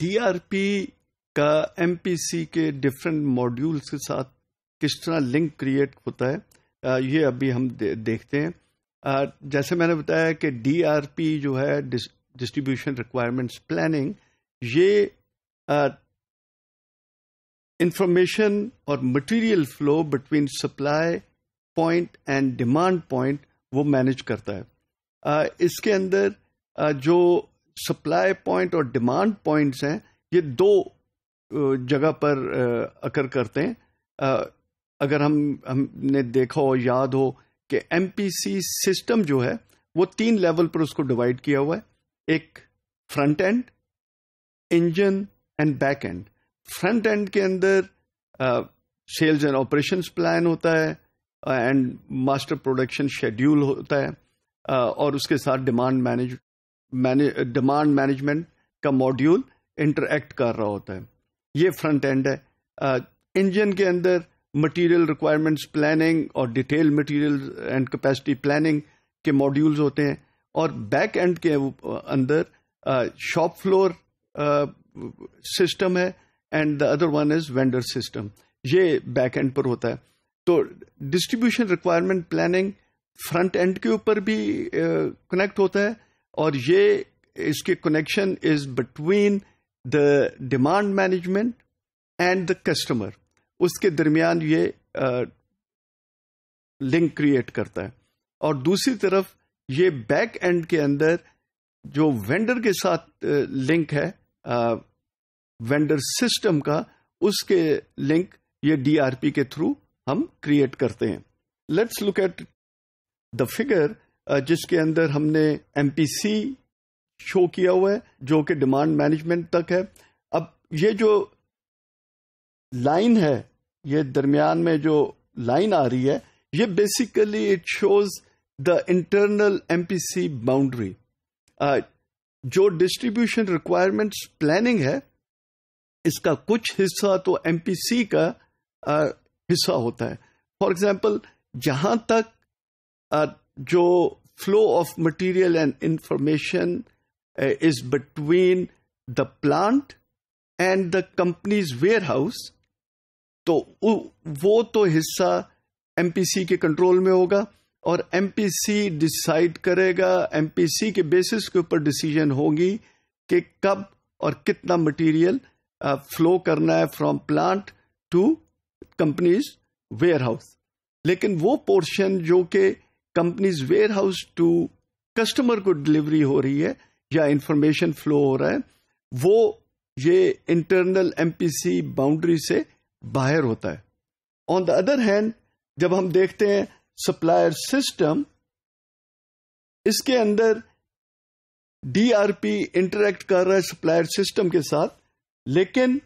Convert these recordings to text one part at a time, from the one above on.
DRP का MPC के different modules के साथ किस तरह लिंक क्रिएट होता है ये अभी हम दे, देखते हैं जैसे मैंने बताया कि डीआरपी जो है डिस्ट्रीब्यूशन रिक्वायरमेंट्स प्लानिंग ये इंफॉर्मेशन और material flow between supply point and demand point वो मैनेज करता है इसके अंदर जो सप्लाई पॉइंट और डिमांड पॉइंट्स हैं ये दो जगह पर अकर करते हैं अगर हम हमने देखा हो याद हो कि एम सिस्टम जो है वो तीन लेवल पर उसको डिवाइड किया हुआ है एक front end engine and back end front end के अंदर सेल्स एंड ऑपरेशन प्लान होता है एंड मास्टर प्रोडक्शन शेड्यूल होता है uh, और उसके साथ डिमांड मैनेज डिमांड मैनेजमेंट का मॉड्यूल इंटरैक्ट कर रहा होता है ये फ्रंट एंड है इंजन के अंदर मटेरियल रिक्वायरमेंट्स प्लानिंग और detail material and capacity planning के मॉड्यूल्स होते हैं और बैक एंड के अंदर शॉप फ्लोर सिस्टम है and the other one is vendor system ये बैक एंड पर होता है तो distribution requirement planning front end के ऊपर भी कनेक्ट uh, होता है और ये इसके connection is between the demand management and the customer उसके दरमियान ये लिंक uh, क्रिएट करता है और दूसरी तरफ ये बैक एंड के अंदर जो वेंडर के साथ लिंक है वेंडर सिस्टम का उसके लिंक ये डीआरपी के थ्रू हम क्रिएट करते हैं let's look at the figure जिसके अंदर हमने एमपीसी शो किया हुआ है जो कि डिमांड मैनेजमेंट तक है अब ये जो लाइन है ये दरमियान में जो लाइन आ रही है ये basically it shows the internal MPC boundary जो डिस्ट्रीब्यूशन रिक्वायरमेंट्स प्लानिंग है इसका कुछ हिस्सा तो एमपीसी का हिस्सा होता है फॉर एग्जाम्पल जहां तक जो flow of material and information is between the plant and the companies warehouse तो वो तो हिस्सा एमपीसी के कंट्रोल में होगा और एमपीसी डिसाइड करेगा एमपीसी के बेसिस के ऊपर डिसीजन होगी कि कब और कितना मटेरियल फ्लो uh, करना है from plant to companies warehouse लेकिन वो पोर्शन जो कि companies warehouse to customer को डिलीवरी हो रही है या इंफॉर्मेशन फ्लो हो रहा है वो ये इंटरनल एमपीसी बाउंड्री से बाहर होता है ऑन द अदर हैंड जब हम देखते हैं सप्लायर सिस्टम इसके अंदर डीआरपी इंटरेक्ट कर रहा है सप्लायर सिस्टम के साथ लेकिन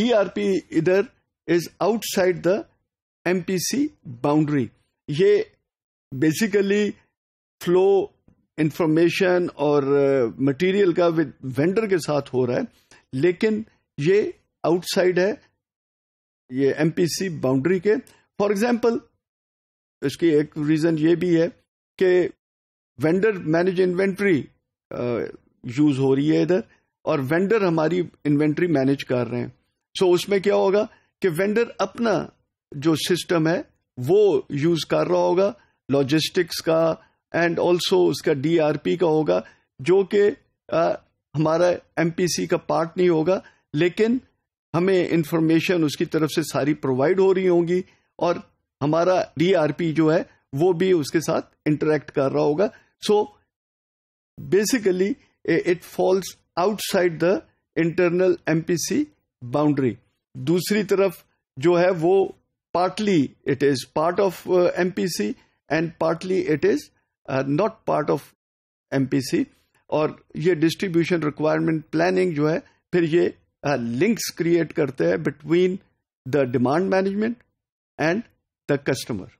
डीआरपी इधर is outside the MPC boundary ये बेसिकली फ्लो इंफॉर्मेशन और मटेरियल uh, का विद वेंडर के साथ हो रहा है लेकिन ये आउटसाइड है ये एमपीसी बाउंड्री के फॉर एग्जांपल इसकी एक रीजन ये भी है कि वेंडर मैनेज इन्वेंट्री यूज हो रही है इधर और वेंडर हमारी इन्वेंट्री मैनेज कर रहे हैं सो so, उसमें क्या होगा कि वेंडर अपना जो सिस्टम है वो यूज कर रहा होगा लॉजिस्टिक्स का एंड ऑल्सो उसका डीआरपी का होगा जो कि हमारा एमपीसी का पार्ट नहीं होगा लेकिन हमें इंफॉर्मेशन उसकी तरफ से सारी प्रोवाइड हो रही होंगी और हमारा डीआरपी जो है वो भी उसके साथ इंटरेक्ट कर रहा होगा so basically it falls outside the internal MPC boundary दूसरी तरफ जो है वो partly it is part of MPC and partly it is uh, not part of MPC Or ये distribution requirement planning जो है फिर links create करते between the demand management and the customer